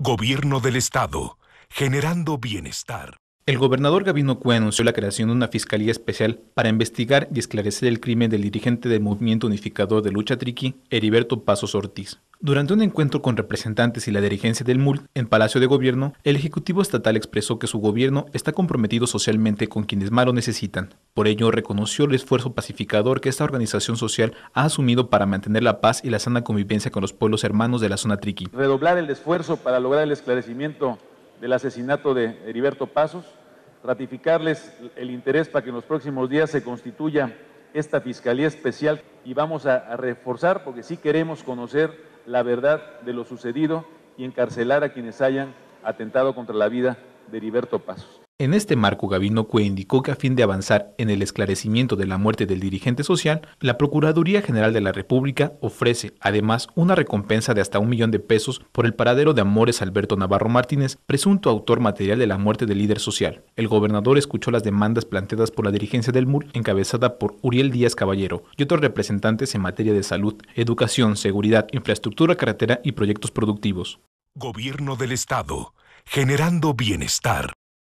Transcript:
Gobierno del Estado, generando bienestar. El gobernador Gabino Cue anunció la creación de una fiscalía especial para investigar y esclarecer el crimen del dirigente del Movimiento Unificador de Lucha Triqui, Heriberto Pasos Ortiz. Durante un encuentro con representantes y la dirigencia del MULT en Palacio de Gobierno, el Ejecutivo Estatal expresó que su gobierno está comprometido socialmente con quienes más lo necesitan. Por ello, reconoció el esfuerzo pacificador que esta organización social ha asumido para mantener la paz y la sana convivencia con los pueblos hermanos de la zona triqui. Redoblar el esfuerzo para lograr el esclarecimiento del asesinato de Heriberto Pasos, ratificarles el interés para que en los próximos días se constituya esta Fiscalía Especial y vamos a, reforzar porque sí queremos conocer la verdad de lo sucedido y encarcelar a quienes hayan atentado contra la vida de Heriberto Pasos. En este marco, Gabino Cue indicó que a fin de avanzar en el esclarecimiento de la muerte del dirigente social, la Procuraduría General de la República ofrece además una recompensa de hasta un millón de pesos por el paradero de Amores Alberto Navarro Martínez, presunto autor material de la muerte del líder social. El gobernador escuchó las demandas planteadas por la dirigencia del MUR, encabezada por Uriel Díaz Caballero, y otros representantes en materia de salud, educación, seguridad, infraestructura carretera y proyectos productivos. Gobierno del Estado, generando bienestar.